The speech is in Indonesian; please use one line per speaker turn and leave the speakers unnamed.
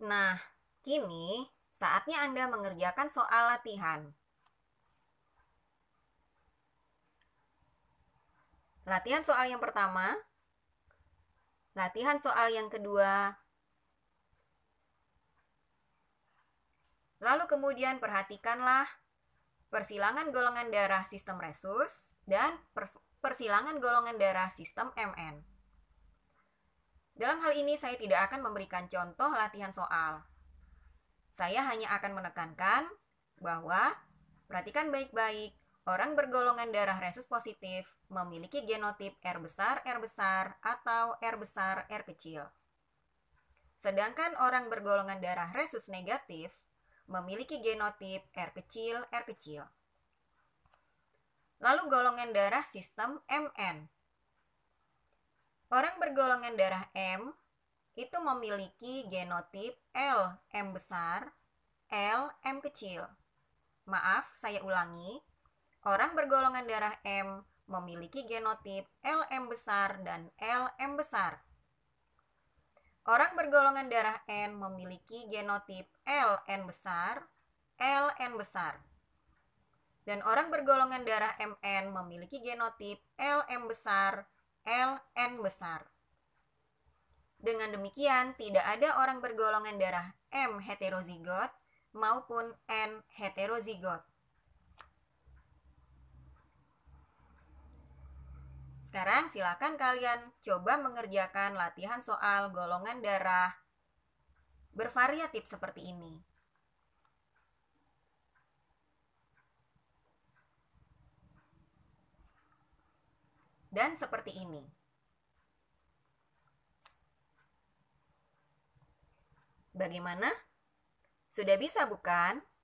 Nah, kini saatnya Anda mengerjakan soal latihan. Latihan soal yang pertama, latihan soal yang kedua, lalu kemudian perhatikanlah persilangan golongan darah sistem resus dan persilangan golongan darah sistem MN. Dalam hal ini saya tidak akan memberikan contoh latihan soal. Saya hanya akan menekankan bahwa perhatikan baik-baik Orang bergolongan darah resus positif memiliki genotip R besar R besar atau R besar R kecil. Sedangkan orang bergolongan darah resus negatif memiliki genotip R kecil R kecil. Lalu golongan darah sistem MN Orang bergolongan darah M itu memiliki genotip L M besar, L M kecil. Maaf, saya ulangi. Orang bergolongan darah M memiliki genotip LM besar dan LM besar. Orang bergolongan darah N memiliki genotip LN besar, LN besar. Dan orang bergolongan darah MN memiliki genotip LM besar, L, N besar. Dengan demikian, tidak ada orang bergolongan darah M heterozigot maupun N heterozigot. Sekarang silakan kalian coba mengerjakan latihan soal golongan darah bervariatif seperti ini. dan seperti ini. Bagaimana? Sudah bisa bukan?